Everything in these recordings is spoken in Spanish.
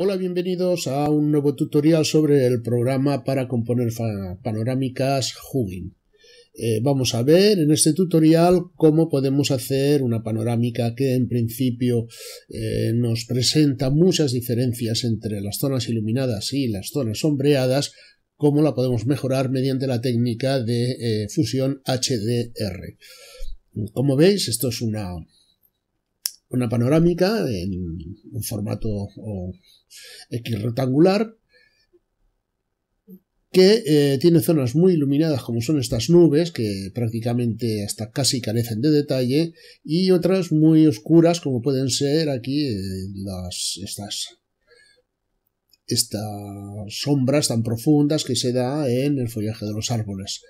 Hola, bienvenidos a un nuevo tutorial sobre el programa para componer panorámicas Hugin. Eh, vamos a ver en este tutorial cómo podemos hacer una panorámica que en principio eh, nos presenta muchas diferencias entre las zonas iluminadas y las zonas sombreadas, cómo la podemos mejorar mediante la técnica de eh, fusión HDR. Como veis, esto es una, una panorámica en un formato X rectangular, que eh, tiene zonas muy iluminadas como son estas nubes, que prácticamente hasta casi carecen de detalle, y otras muy oscuras como pueden ser aquí eh, las, estas, estas sombras tan profundas que se da en el follaje de los árboles.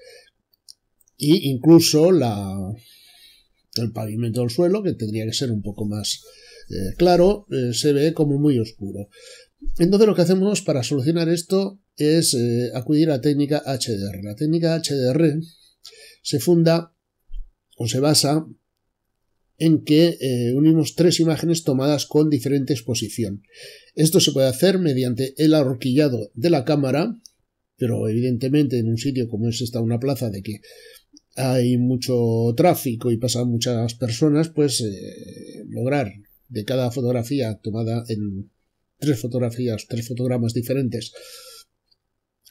Y incluso la, el pavimento del suelo, que tendría que ser un poco más eh, claro eh, se ve como muy oscuro. Entonces lo que hacemos para solucionar esto es eh, acudir a la técnica HDR. La técnica HDR se funda o se basa en que unimos tres imágenes tomadas con diferente exposición. Esto se puede hacer mediante el arroquillado de la cámara, pero evidentemente en un sitio como es esta una plaza de que hay mucho tráfico y pasan muchas personas, pues lograr de cada fotografía tomada en tres fotografías, tres fotogramas diferentes,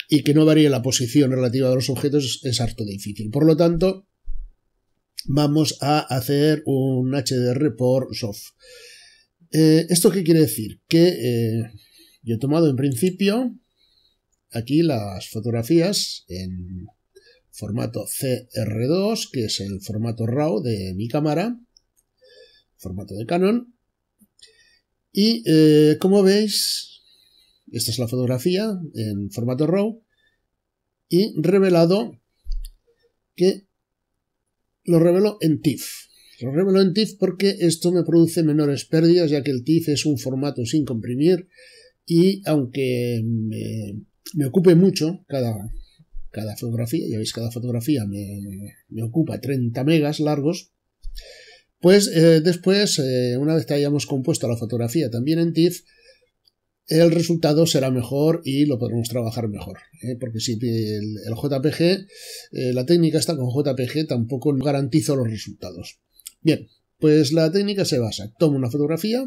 y que no varíe la posición relativa de los objetos es harto difícil. Por lo tanto, vamos a hacer un HDR por soft. Eh, ¿Esto qué quiere decir? Que eh, yo he tomado en principio aquí las fotografías en formato CR2, que es el formato RAW de mi cámara, formato de Canon, y eh, como veis, esta es la fotografía en formato RAW y revelado que lo revelo en TIFF. Lo revelo en TIFF porque esto me produce menores pérdidas, ya que el TIFF es un formato sin comprimir y aunque me, me ocupe mucho cada, cada fotografía, ya veis, cada fotografía me, me ocupa 30 megas largos, pues eh, después, eh, una vez que hayamos compuesto la fotografía también en TIFF, el resultado será mejor y lo podremos trabajar mejor. ¿eh? Porque si el, JPG, la técnica está con JPG, tampoco garantizo los resultados. Bien, pues la técnica se basa, tomo una fotografía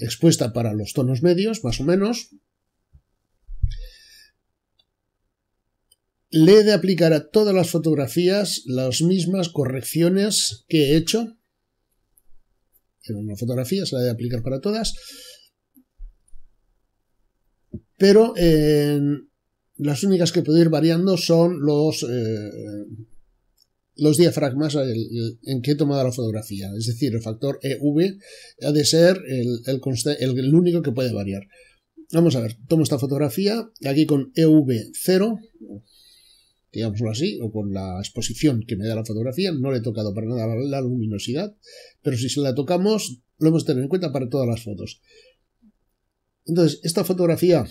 expuesta para los tonos medios, más o menos, le he de aplicar a todas las fotografías las mismas correcciones que he hecho. En una fotografía se la he de aplicar para todas. Pero las únicas que puedo ir variando son los, eh, los diafragmas en que he tomado la fotografía. Es decir, el factor EV ha de ser el, el único que puede variar. Vamos a ver, tomo esta fotografía aquí con EV0 digámoslo así, o con la exposición que me da la fotografía. No le he tocado para nada la luminosidad, pero si se la tocamos, lo hemos tenido en cuenta para todas las fotos. Entonces, esta fotografía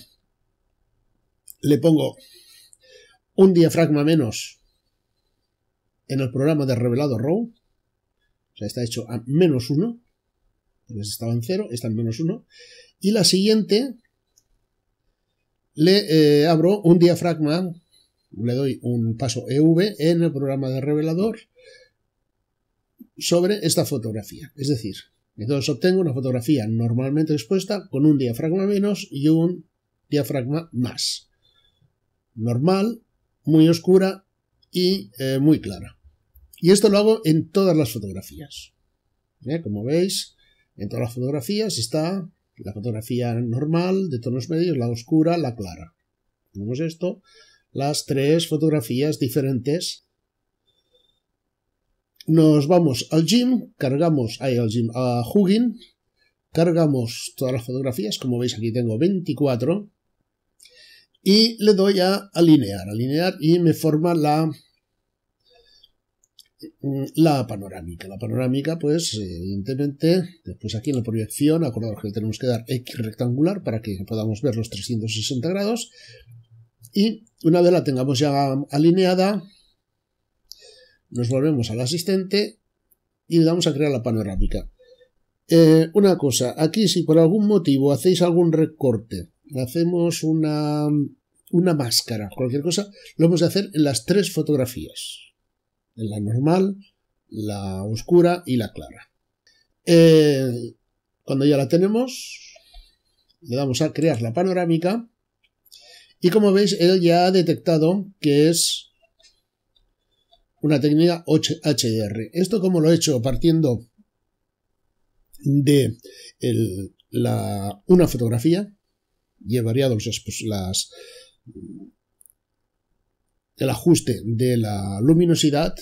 le pongo un diafragma menos en el programa de revelado RAW. O sea, está hecho a menos uno Entonces estaba en cero, está en menos uno Y la siguiente le eh, abro un diafragma le doy un paso EV en el programa de revelador sobre esta fotografía. Es decir, entonces obtengo una fotografía normalmente expuesta con un diafragma menos y un diafragma más. Normal, muy oscura y eh, muy clara. Y esto lo hago en todas las fotografías. ¿Eh? Como veis, en todas las fotografías está la fotografía normal de tonos medios, la oscura, la clara. ponemos esto las tres fotografías diferentes. Nos vamos al gym, cargamos ahí al gym a Hugin, cargamos todas las fotografías, como veis aquí tengo 24, y le doy a alinear, alinear y me forma la, mm, la panorámica. La panorámica, pues, evidentemente, después aquí en la proyección, acordaros que tenemos que dar X rectangular para que podamos ver los 360 grados, y una vez la tengamos ya alineada, nos volvemos al asistente y le damos a crear la panorámica. Eh, una cosa, aquí si por algún motivo hacéis algún recorte, hacemos una, una máscara, cualquier cosa, lo vamos a hacer en las tres fotografías. En la normal, la oscura y la clara. Eh, cuando ya la tenemos, le damos a crear la panorámica y como veis, él ya ha detectado que es una técnica HDR. ¿Esto como lo he hecho? Partiendo de una fotografía y he pues, las, el ajuste de la luminosidad,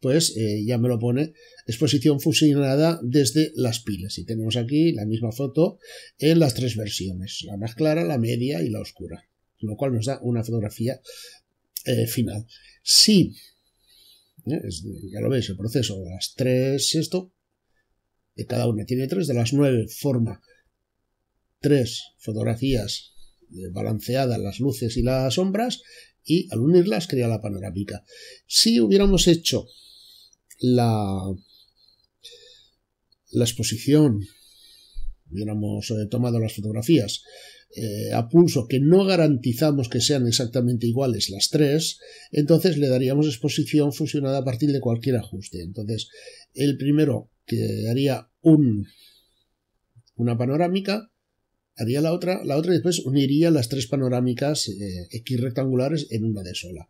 pues eh, ya me lo pone exposición fusionada desde las pilas. Y tenemos aquí la misma foto en las tres versiones, la más clara, la media y la oscura lo cual nos da una fotografía eh, final. Si, eh, ya lo veis, el proceso de las tres, esto, de cada una tiene tres, de las nueve forma tres fotografías eh, balanceadas las luces y las sombras y al unirlas crea la panorámica. Si hubiéramos hecho la exposición hubiéramos eh, tomado las fotografías eh, a pulso, que no garantizamos que sean exactamente iguales las tres, entonces le daríamos exposición fusionada a partir de cualquier ajuste. Entonces, el primero que haría un, una panorámica, haría la otra, la otra y después uniría las tres panorámicas eh, X rectangulares en una de sola.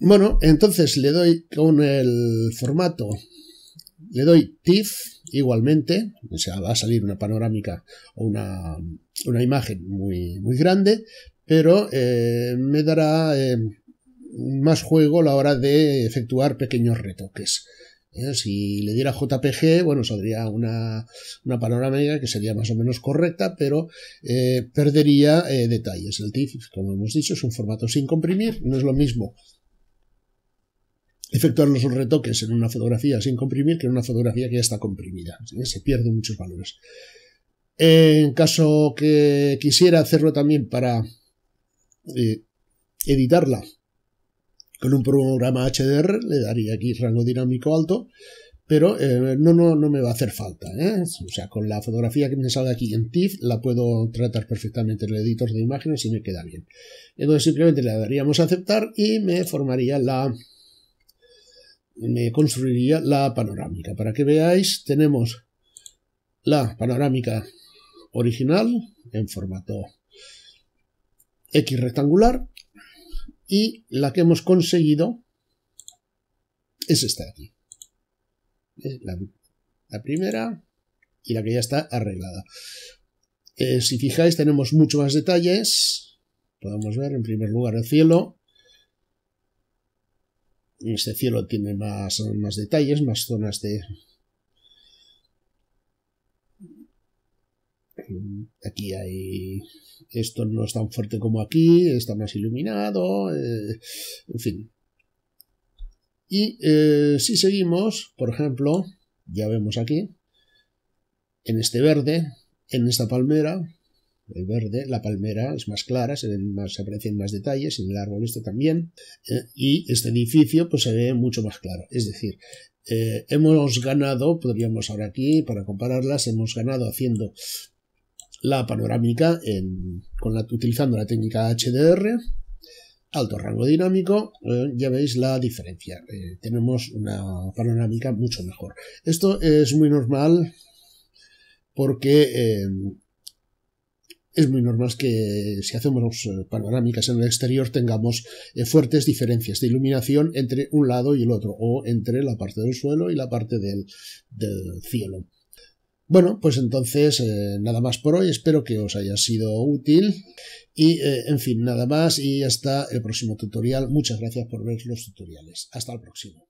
Bueno, entonces le doy con el formato le doy TIFF igualmente, o sea, va a salir una panorámica o una, imagen muy, muy grande, pero eh, me dará eh, más juego a la hora de efectuar pequeños retoques. Eh, si le diera JPG, bueno, saldría una, una panorámica que sería más o menos correcta, pero perdería detalles. El TIFF, como hemos dicho, es un formato sin comprimir, no es lo mismo efectuar los retoques en una fotografía sin comprimir que en una fotografía que ya está comprimida. Se pierden muchos valores. En caso que quisiera hacerlo también para eh, editarla con un programa HDR, le daría aquí rango dinámico alto, pero eh, no, no, no me va a hacer falta. ¿eh? O sea, con la fotografía que me sale aquí en TIFF la puedo tratar perfectamente en el editor de imágenes y me queda bien. Entonces simplemente le daríamos a aceptar y me formaría la me construiría la panorámica. Para que veáis, tenemos la panorámica original en formato X rectangular y la que hemos conseguido es esta de aquí. Eh, la, primera y la que ya está arreglada. Eh, si fijáis tenemos muchos más detalles. Podemos ver en primer lugar el cielo, este cielo tiene más, detalles, más zonas de... Aquí hay... Esto no es tan fuerte como aquí, está más iluminado, eh, en fin. Y eh, si seguimos, por ejemplo, ya vemos aquí, en este verde, en esta palmera, el verde, la palmera es más clara, se ven más, aprecian más detalles, en el árbol este también, eh, y este edificio pues se ve mucho más claro. Es decir, eh, hemos ganado, podríamos ahora aquí, para compararlas, hemos ganado haciendo la panorámica con la, utilizando la técnica HDR, alto rango dinámico, eh, ya veis la diferencia. tenemos una panorámica mucho mejor. Esto es muy normal porque es muy normal que si hacemos eh, panorámicas en el exterior tengamos eh, fuertes diferencias de iluminación entre un lado y el otro, o entre la parte del suelo y la parte del, cielo. Bueno, pues entonces eh, nada más por hoy, espero que os haya sido útil y en fin, nada más y hasta el próximo tutorial. Muchas gracias por ver los tutoriales. Hasta el próximo.